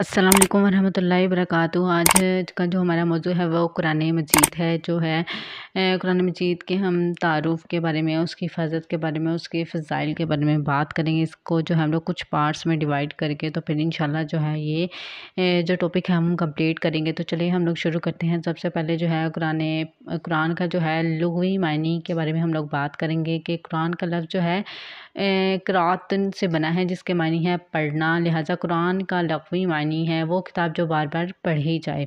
असलम वरहमल वरक आज का जो हमारा मौजू है वो कुरान मजीद है जो है कुरान मजीद के हम तारुफ़ के बारे में उसकी हिफाजत के बारे में उसके फ़ज़ाइल के बारे में बात करेंगे इसको जो है हम लोग कुछ पार्ट्स में डिवाइड करके तो फिर इन जो है ये जो टॉपिक है हम कंप्लीट करेंगे तो चलिए हम लोग शुरू करते हैं सबसे पहले जो है कुरान कुरान का जो है लगवी मायने के बारे में हम लोग बात करेंगे कि कुरान का लफ्ज़ जो है करातन से बना है जिसके मायने है पढ़ना लिहाजा कुरान का लगवी मायने क़ुरानी है वो किताब जो बार बार पढ़ी जाए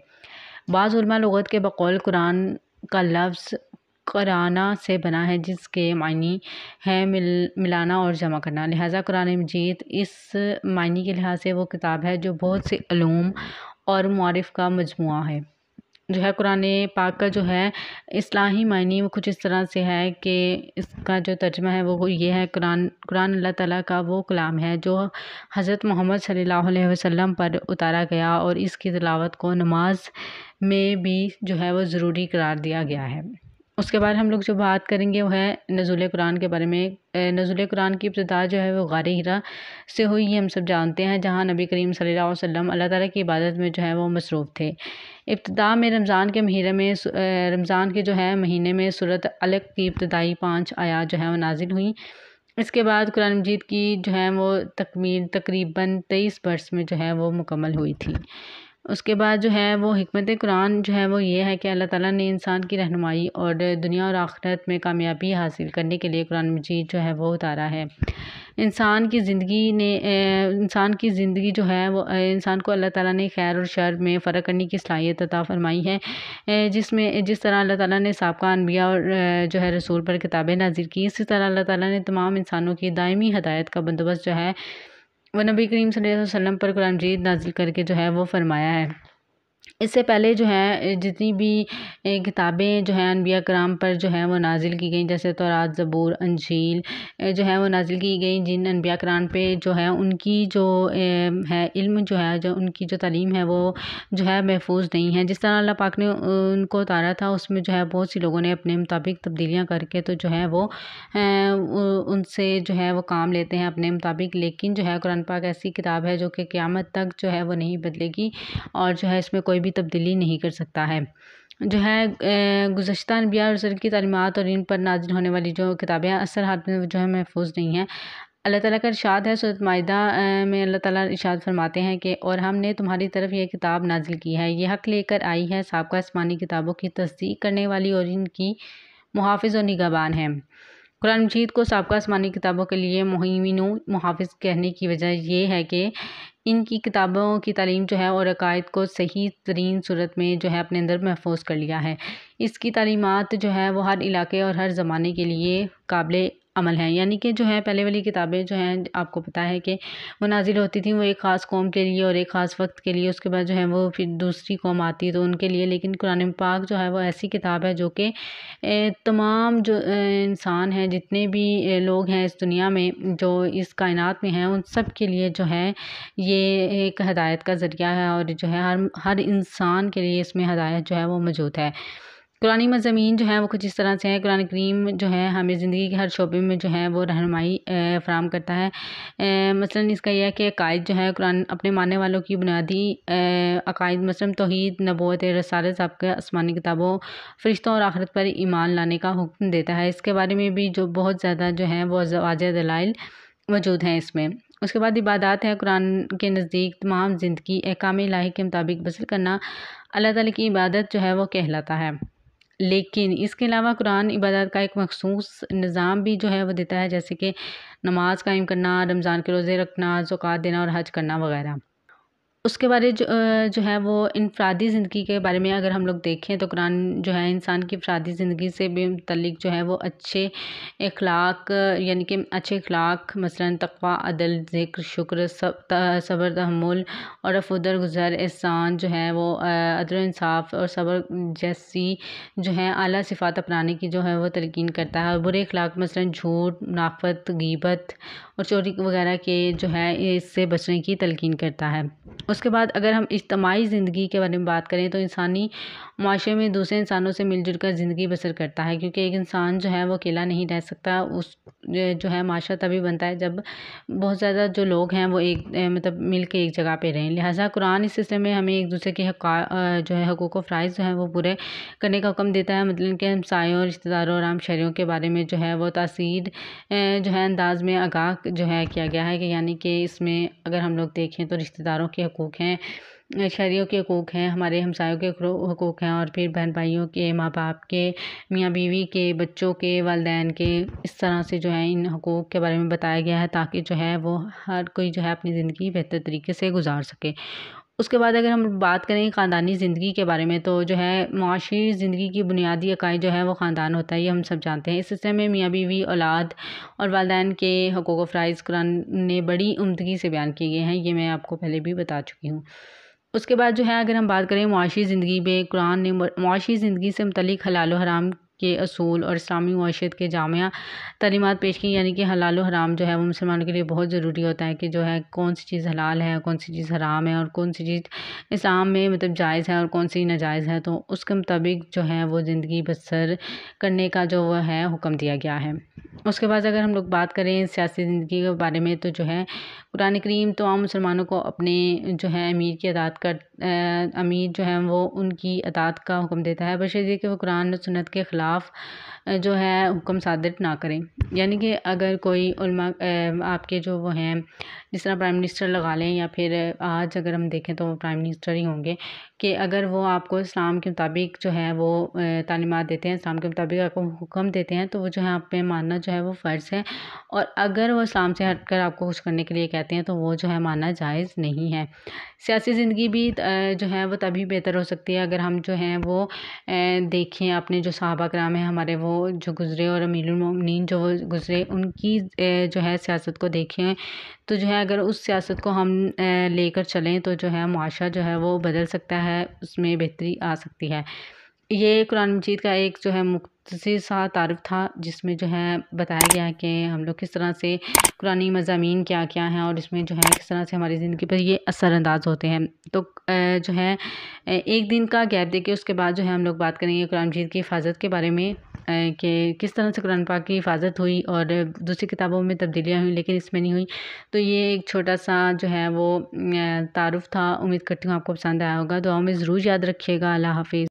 बाज़ लगत के बकौल कुरान का लफ्ज़ कराना से बना है जिसके मानी है मिल मिलाना और जमा करना लिहाजा कुरान मजीद इस मानी के लिहाज से वो किताब है जो बहुत से अलूम और मारफ़ का मजमू है जो है कुरान पाक का जो है इस्लाही मायने वो कुछ इस तरह से है कि इसका जो तर्जमा है वो ये है कुरान कुरान अल्लाह ताला का वो कलाम है जो हज़रत मोहम्मद सल्लल्लाहु अलैहि वसल्लम पर उतारा गया और इसकी तलावत को नमाज में भी जो है वो ज़रूरी करार दिया गया है उसके बाद हम लोग जो बात करेंगे वो है नज़ुल कुरान के बारे में नज़ुल कुरान की इब्तदा जो है वो गार हिरा से हुई हम सब जानते हैं जहाँ नबी करीम सल्लल्लाहु अलैहि वसल्लम अल्लाह ताला की इबादत में जो है वो मसरूफ़ थे इब्तदा में रमज़ान के महीने में रमज़ान के जो है महीने में सूरत अलग की इब्तदाई पाँच आयात जो है वो नाजिल हुई इसके बाद कुरान मजीद की जो है वो तकमील तकरीबन तेईस वर्ष में जो है वो मुकम्मल हुई थी उसके बाद जो है वो हमत कुरान जो है वो ये है कि अल्लाह ताला ने इंसान की रहनुमाई और दुनिया और आखरत में कामयाबी हासिल करने के लिए कुरान मजीद जो है वो उतारा है इंसान की ज़िंदगी ने इंसान की ज़िंदगी जो है वो इंसान को अल्लाह ताला ने खैर और शर में फ़र्क करने की सलाहियत अता फरमाई है जिसमें जिस तरह अल्लाह ताला ने सबका अनबिया और जो है रसूल पर किताबें नाजिल की इसी तरह अल्लाह ताला ने तमाम इंसानों की दायमी हदायत का बंदोबस्त जो है वह नबी करीम वसल्लम पर कुरान जीद नाजिल करके जो है वो फरमाया है इससे पहले जो है जितनी भी किताबें जो हैं अनबिया कराम पर जो हैं वो नाज़िल की गई जैसे तौरात ज़बूर अंजील जो है वो नाज़िल की गई जिन अनबिया कराम पे जो है उनकी जो है इल्म जो है जो उनकी जो तालीम है वो जो है महफूज नहीं है जिस तरह अल्लाह पाक ने उनको उतारा था उसमें जो है बहुत सी लोगों ने अपने मुताबिक तब्दीलियाँ करके तो जो है वो उनसे जो है वो काम लेते हैं अपने मुताबिक लेकिन जो है कुरान पाक ऐसी किताब है जो कि क़्यामत तक जो है वो नहीं बदलेगी और जो है इसमें कोई कोई भी तब्दीली नहीं कर सकता है जो है गुजशत अनबिया और सर की तलीमत और इन पर नाजिल होने वाली जो किताबें असर हाथ में जो है महफूज नहीं हैं अल्लाह ताला का इरशाद है सूरत माहिदा में अल्लाह ताला इरशाद फरमाते हैं कि और हमने तुम्हारी तरफ यह किताब नाजिल की है यह हक़ लेकर आई है सबका आसमानी किताबों की तस्दीक करने वाली और इनकी मुहाफ़ और निगहबान है कुरान मजीद को सबका आसमानी किताबों के लिए मुहिमिन मुहाफ़ कहने की वजह यह है कि इनकी किताबों की तालीम जो है और अकायद को सही तरीन सूरत में जो है अपने अंदर महफूज कर लिया है इसकी तालीमत जो है वो हर इलाके और हर ज़माने के लिए काबिल अमल है यानी कि जो है पहले वाली किताबें जो हैं आपको पता है कि वो नाजिल होती थी वो एक ख़ास कौम के लिए और एक ख़ास वक्त के लिए उसके बाद जो है वो फिर दूसरी कौम आती तो उनके लिए लेकिन कुरान पाक जो है वो ऐसी किताब है जो कि तमाम जो इंसान हैं जितने भी लोग हैं इस दुनिया में जो इस कायनत में हैं उन सब के लिए जो है ये एक हदायत का ज़रिया है और जो है हर हर इंसान के लिए इसमें हदायत जो है वो मौजूद है कुरान मज़ामी जो हैं वो कुछ इस तरह से हैं कुरान करीम जो है हमें ज़िंदगी के हर शोबे में जो है वो रहनमाई फ्राहम करता है मसलन इसका यह है कि अकायद जो है कुरान अपने मानने वालों की बुनियादी अकायद मसलन तोहद नबोत रसालत साहब के आसमानी किताबों फरिश्तों और आखरत पर ईमान लाने का हुक्म देता है इसके बारे में भी जो बहुत ज़्यादा जो है वह वाज दलाइल मौजूद हैं इसमें उसके बाद इबादत है कुरान के नज़दीक तमाम ज़िंदगी अहकाम लाही के मुताबिक बसर करना अल्लाह ताली की इबादत जो है वो कहलाता है लेकिन इसके अलावा कुरान इबादत का एक मखसूस निज़ाम भी जो है वो देता है जैसे कि नमाज़ कायम करना रमज़ान के रोज़े रखना ज़क़़त देना और हज करना वगैरह उसके बारे जो जो है वो इनफरादी ज़िंदगी के बारे में अगर हम लोग देखें तो कुरान जो है इंसान की इफरादी ज़िंदगी से भी मतलब जो है वो अच्छे अखलाक यानी कि अच्छे अखलाक मसलन तकवा अदल ज़िक्र शुक्र सब्र तहमुल और अफुदर गुज़र एहसान जो है वो अदर इंसाफ और सब्र जैसी जो है अली सिफात अपनाने की जो है वो तलकिन करता है और बुरे अखलाक मसलन झूठ मुनाफत गीबत और चोरी वगैरह के जो है इससे बचने की तलकिन करता है उसके बाद अगर हम इज्तमाही ज़िंदगी के बारे में बात करें तो इंसानी माशरे में दूसरे इंसानों से मिलजुल कर ज़िंदगी बसर करता है क्योंकि एक इंसान जो है वो अकेला नहीं रह सकता उस जो है माशरा तभी बनता है जब बहुत ज़्यादा जो लोग हैं वो एक मतलब मिल के एक जगह पर रहें लिहाजा कुरान इस सिलसिले में हमें एक दूसरे के जो है हकूक़ व फ़्राइज़ जो है वो पूरे करने का हुक्म देता है मतलब कि हमसायों रिश्तेदारों और आम शहरीों के बारे में जो है वो तासीर जो है अंदाज़ में आगाह जो है किया गया है कि यानी कि इसमें अगर हम लोग देखें तो रिश्तेदारों के हकूक हकूक हैं शहरीों के हकूक हैं हमारे हमसायों के हकूक हैं और फिर बहन भाइयों के माँ बाप के मियाँ बीवी के बच्चों के वालदेन के इस तरह से जो है इन हकूक़ के बारे में बताया गया है ताकि जो है वो हर कोई जो है अपनी ज़िंदगी बेहतर तरीके से गुज़ार सके उसके बाद अगर हम बात करें ख़ानदानी ज़िंदगी के बारे में तो जो है माशी ज़िंदगी की बुनियादी इकाई जो है वो ख़ानदान होता है ये हम सब जानते हैं इस सिलसिले में मियाँ बीवी औलाद और वालदान के हकूक़ फ़राइज़ कुरान ने बड़ी उमदगी से बयान किए गए हैं ये मैं आपको पहले भी बता चुकी हूँ उसके बाद जो है अगर हम बात करें माशी ज़िंदगी में कुरान ने माशी ज़िंदगी से मतलब हलाल हराम के असूल और इस्लामी मैशियत के जामिया तलीमत पेश की यानी कि हलाल हराम जो है वो मुसलमानों के लिए बहुत ज़रूरी होता है कि जो है कौन सी चीज़ हलाल है कौन सी चीज़ हराम है और कौन सी चीज़ इस्लाम में मतलब जायज़ है और कौन सी नाजायज़ है तो उसके मुताबिक जो है वो ज़िंदगी बसर करने का जो वह है हुक्म दिया गया है उसके बाद अगर हम लोग बात करें सियासी ज़िंदगी के बारे में तो जो है कुरान करीम तो आम मुसलमानों को अपने जो है अमीर की अदात कर अमीर जो है वो उनकी अदात का हुक्म देता है बशर्ते कि वो कुरान सुन्नत के ख़िलाफ़ जो है हुक्म सादर ना करें यानी कि अगर कोई आपके जो वो हैं जिस तरह प्राइम मिनिस्टर लगा लें या फिर आज अगर हम देखें तो प्राइम मिनिस्टर ही होंगे कि अगर वो आपको इस्लाम के मुताबिक जो है वो तालीमत देते हैं इस्लाम के मुताबिक आपको हुक्म देते हैं तो वो जो है आप पे मानना जो है वो फ़र्ज़ है और अगर वो इस्लाम से हट कर आपको कुछ करने के लिए कहते हैं तो वो जो है मानना जायज़ नहीं है सियासी ज़िंदगी भी जो है वो तभी बेहतर हो सकती है अगर हम जो हैं वो देखें अपने जो सहाबा कराम हैं हमारे वो जो गुज़रे और अमीरुल जो गुज़रे उनकी जो है सियासत को देखें तो जो है अगर उस सियासत को हम लेकर चलें तो जो है मुआरा जो है वो बदल सकता है उसमें बेहतरी आ सकती है ये कुरान मजीद का एक जो है मुख्तर सा तारफ़ था जिसमें जो है बताया गया कि हम लोग किस तरह से कुरानी मजामी क्या क्या हैं और इसमें जो है किस तरह से हमारी ज़िंदगी पर ये असरानंदाज होते हैं तो जो है एक दिन का गैप देके उसके बाद जो है हम लोग बात करेंगे कुरान मजीद की हिफाजत के बारे में कि किस तरह से कुरान पाक की हिफाजत हुई और दूसरी किताबों में तब्दीलियाँ हुई लेकिन इसमें नहीं हुई तो ये एक छोटा सा जो है वो तारुफ था उम्मीद करती हूँ आपको पसंद आया होगा दुआओं में ज़रूर याद रखिएगा अल्लाह हाफिज़